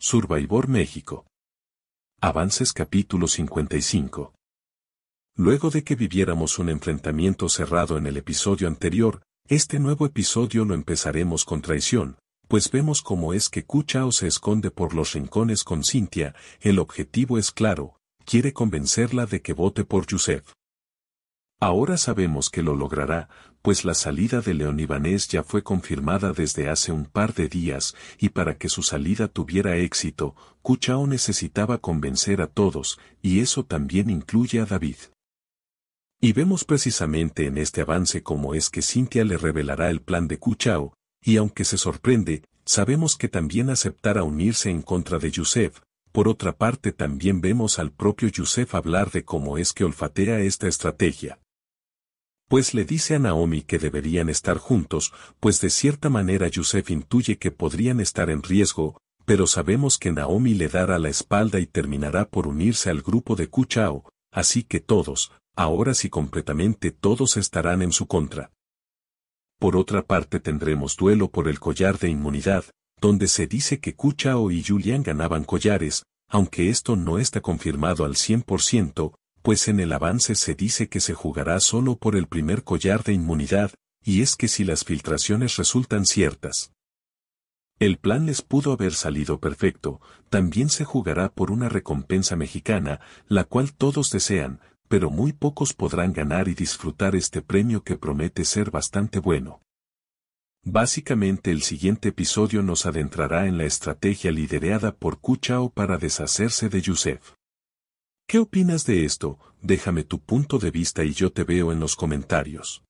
Survivor México. Avances capítulo 55. Luego de que viviéramos un enfrentamiento cerrado en el episodio anterior, este nuevo episodio lo empezaremos con traición, pues vemos cómo es que Kuchao se esconde por los rincones con Cintia, el objetivo es claro, quiere convencerla de que vote por Yusef. Ahora sabemos que lo logrará, pues la salida de León Ibanés ya fue confirmada desde hace un par de días, y para que su salida tuviera éxito, Cuchao necesitaba convencer a todos, y eso también incluye a David. Y vemos precisamente en este avance cómo es que Cintia le revelará el plan de Cuchao, y aunque se sorprende, sabemos que también aceptará unirse en contra de Yusef, por otra parte también vemos al propio Yusef hablar de cómo es que olfatea esta estrategia pues le dice a Naomi que deberían estar juntos, pues de cierta manera Yusef intuye que podrían estar en riesgo, pero sabemos que Naomi le dará la espalda y terminará por unirse al grupo de Kuchao, así que todos, ahora sí completamente todos estarán en su contra. Por otra parte tendremos duelo por el collar de inmunidad, donde se dice que Kuchao y Julian ganaban collares, aunque esto no está confirmado al 100%, pues en el avance se dice que se jugará solo por el primer collar de inmunidad, y es que si las filtraciones resultan ciertas. El plan les pudo haber salido perfecto, también se jugará por una recompensa mexicana, la cual todos desean, pero muy pocos podrán ganar y disfrutar este premio que promete ser bastante bueno. Básicamente el siguiente episodio nos adentrará en la estrategia liderada por Kuchao para deshacerse de Yusef. ¿Qué opinas de esto? Déjame tu punto de vista y yo te veo en los comentarios.